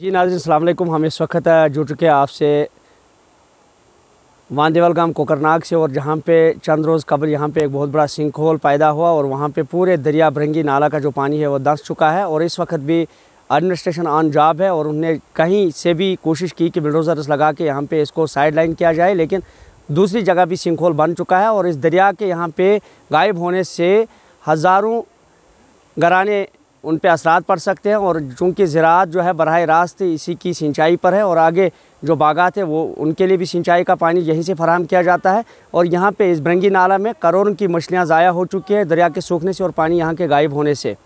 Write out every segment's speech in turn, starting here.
जी नाजरन अलैक्म हम इस वक्त जुड़ चुके हैं आपसे वांदेवल गांव कोकरनाग से और जहाँ पे चंद रोज़ कबल यहाँ पे एक बहुत बड़ा सिंक होल पैदा हुआ और वहाँ पे पूरे दरिया भरंगी नाला का जो पानी है वो दस चुका है और इस वक्त भी एडमिनिस्ट्रेशन ऑन जॉब है और उन्होंने कहीं से भी कोशिश की कि बिल्डोजरस लगा के यहाँ पर इसको साइड लाइन किया जाए लेकिन दूसरी जगह भी सिंक होल बन चुका है और इस दरिया के यहाँ पर गायब होने से हज़ारों घराने उन पर असरात पड़ सकते हैं और चूँकि ज़रात जो है बरह रास्त इसी की सिंचाई पर है और आगे जो बागात है वो उनके लिए भी सिंचाई का पानी यहीं से फराम किया जाता है और यहाँ पे इस भरंगी नाला में करोड़ों की मछलियाँ ज़ाया हो चुकी है दरिया के सूखने से और पानी यहाँ के गायब होने से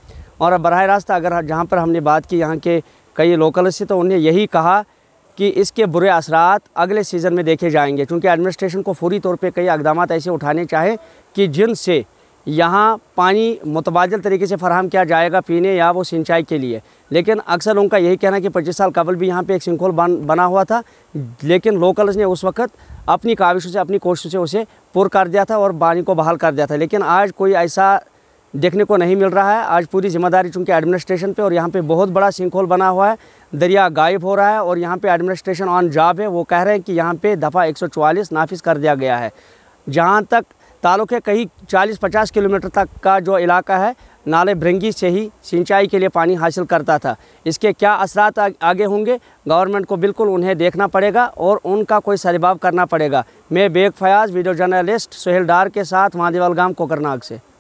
और अब बरह रास्त अगर जहाँ पर हमने बात की यहाँ के कई लोकल से तो उन्हें यही कहा कि इसके बुरे असरात अगले सीज़न में देखे जाएंगे क्योंकि एडमिनिस्ट्रेशन को फौरी तौर पर कई इकदाम ऐसे उठाने चाहें कि जिनसे यहाँ पानी मुतबादल तरीके से फराहम किया जाएगा पीने या वो सिंचाई के लिए लेकिन अक्सर उनका यही कहना है कि पच्चीस साल कबल भी यहाँ पे एक सिंकोल बन बना हुआ था लेकिन लोकल्स ने उस वक्त अपनी काविशों से अपनी कोशिशों से उसे पुर कर दिया था और पानी को बहाल कर दिया था लेकिन आज कोई ऐसा देखने को नहीं मिल रहा है आज पूरी जिम्मेदारी चूँकि एडमिनिस्ट्रेशन पर और यहाँ पर बहुत बड़ा सिंखोल बना हुआ है दरिया गायब हो रहा है और यहाँ पर एडमिनिस्ट्रेशन ऑन जॉब है वो कह रहे हैं कि यहाँ पर दफ़ा चवालीस नाफिज कर दिया गया है जहाँ तक तालुके कहीं 40-50 किलोमीटर तक का जो इलाका है नाले भृंगी से ही सिंचाई के लिए पानी हासिल करता था इसके क्या असरात आगे होंगे गवर्नमेंट को बिल्कुल उन्हें देखना पड़ेगा और उनका कोई सरिबाव करना पड़ेगा मैं बेग फयाज वीडियो जर्नलिस्ट सुहेल डार के साथ महादेवाल गांव कोकरनाग से